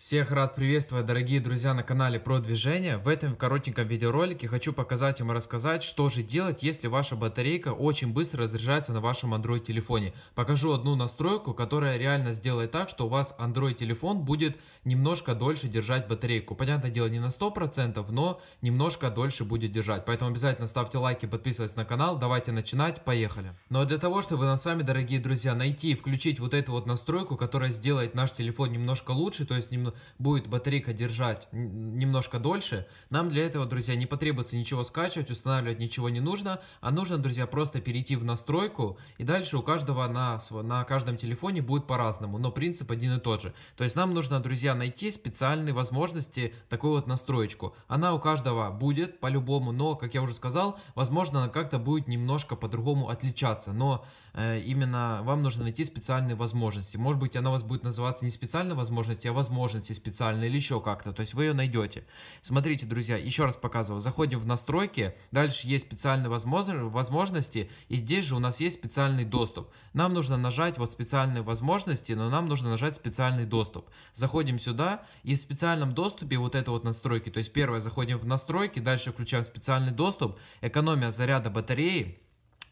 Всех рад приветствовать, дорогие друзья, на канале про движение. В этом коротеньком видеоролике хочу показать вам и рассказать, что же делать, если ваша батарейка очень быстро разряжается на вашем Android телефоне. Покажу одну настройку, которая реально сделает так, что у вас Android телефон будет немножко дольше держать батарейку. Понятное дело, не на 100%, но немножко дольше будет держать. Поэтому обязательно ставьте лайки, подписывайтесь на канал. Давайте начинать, поехали. Но ну, а для того, чтобы нам сами, дорогие друзья, найти и включить вот эту вот настройку, которая сделает наш телефон немножко лучше, то есть немного будет батарейка держать немножко дольше. Нам для этого, друзья, не потребуется ничего скачивать, устанавливать ничего не нужно, а нужно, друзья, просто перейти в настройку, и дальше у каждого на, на каждом телефоне будет по-разному, но принцип один и тот же. То есть нам нужно, друзья, найти специальные возможности, такую вот настроечку. Она у каждого будет по-любому, но, как я уже сказал, возможно, она как-то будет немножко по-другому отличаться, но э, именно вам нужно найти специальные возможности. Может быть, она у вас будет называться не специальная возможность, а возможность должности специальной или еще как-то. То есть вы ее найдете. Смотрите, друзья, еще раз показываю. Заходим в настройки, дальше есть специальные возможности, и здесь же у нас есть специальный доступ. Нам нужно нажать вот специальные возможности, но нам нужно нажать специальный доступ. Заходим сюда, и в специальном доступе вот это вот настройки. То есть первое, заходим в настройки, дальше включаем специальный доступ, экономия заряда батареи,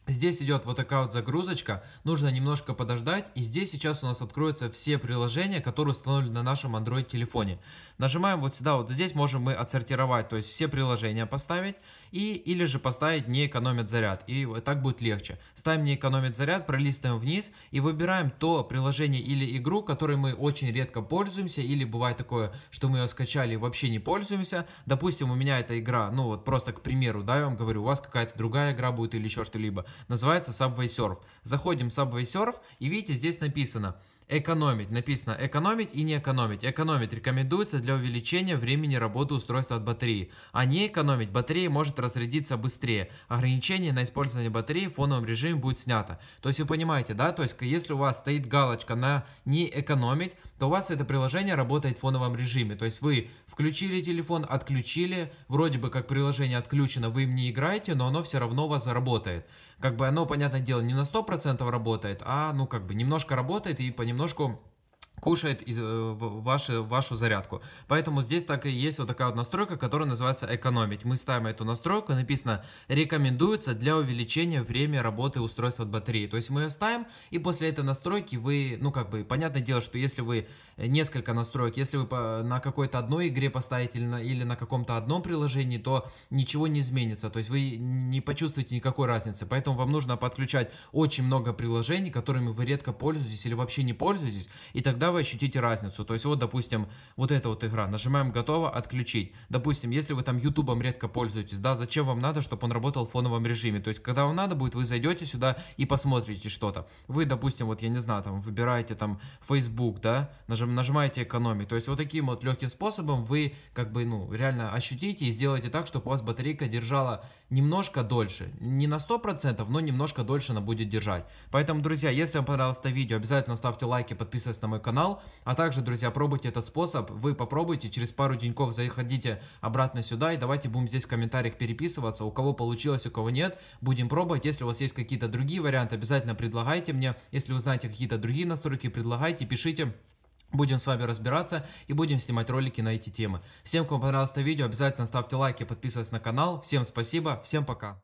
Здесь идет вот такая вот загрузочка, нужно немножко подождать, и здесь сейчас у нас откроются все приложения, которые установлены на нашем Android телефоне. Нажимаем вот сюда, вот здесь можем мы отсортировать, то есть все приложения поставить, и, или же поставить не экономит заряд, и так будет легче. Ставим не экономит заряд, пролистываем вниз и выбираем то приложение или игру, которой мы очень редко пользуемся, или бывает такое, что мы ее скачали и вообще не пользуемся. Допустим, у меня эта игра, ну вот просто к примеру, да, я вам говорю, у вас какая-то другая игра будет или еще что-либо называется Subway Surf. Заходим в Subway Surf и видите, здесь написано – Экономить. Написано экономить и не экономить. Экономить рекомендуется для увеличения времени работы устройства от батареи. А не экономить батарея может разрядиться быстрее. Ограничение на использование батареи в фоновом режиме будет снято. То есть вы понимаете, да? То есть если у вас стоит галочка на не экономить, то у вас это приложение работает в фоновом режиме. То есть вы включили телефон, отключили, вроде бы как приложение отключено, вы им не играете, но оно все равно у вас заработает. Как бы оно, понятное дело, не на 100% работает, а ну как бы немножко работает и понимаете немножко кушает из, э, ваши, вашу зарядку. Поэтому здесь так и есть вот такая вот настройка, которая называется экономить. Мы ставим эту настройку, написано рекомендуется для увеличения времени работы устройства от батареи. То есть мы ее ставим, и после этой настройки вы, ну как бы, понятное дело, что если вы э, несколько настроек, если вы на какой-то одной игре поставите или на, или на каком-то одном приложении, то ничего не изменится. То есть вы не почувствуете никакой разницы. Поэтому вам нужно подключать очень много приложений, которыми вы редко пользуетесь или вообще не пользуетесь, и тогда Тогда вы ощутите разницу. То есть вот, допустим, вот эта вот игра. Нажимаем «Готово», «Отключить». Допустим, если вы там ютубом редко пользуетесь, да, зачем вам надо, чтобы он работал в фоновом режиме? То есть когда вам надо будет, вы зайдете сюда и посмотрите что-то. Вы, допустим, вот я не знаю, там выбираете там Facebook, да, нажим, нажимаете «Экономить». То есть вот таким вот легким способом вы как бы, ну, реально ощутите и сделаете так, чтобы у вас батарейка держала немножко дольше. Не на 100%, но немножко дольше она будет держать. Поэтому, друзья, если вам понравилось это видео, обязательно ставьте лайки, подписывайтесь на мой канал. А также, друзья, пробуйте этот способ. Вы попробуйте, через пару деньков заходите обратно сюда. И давайте будем здесь в комментариях переписываться. У кого получилось, у кого нет. Будем пробовать. Если у вас есть какие-то другие варианты, обязательно предлагайте мне. Если вы знаете какие-то другие настройки, предлагайте, пишите. Будем с вами разбираться и будем снимать ролики на эти темы. Всем, кому понравилось это видео, обязательно ставьте лайки, подписывайтесь на канал. Всем спасибо, всем пока.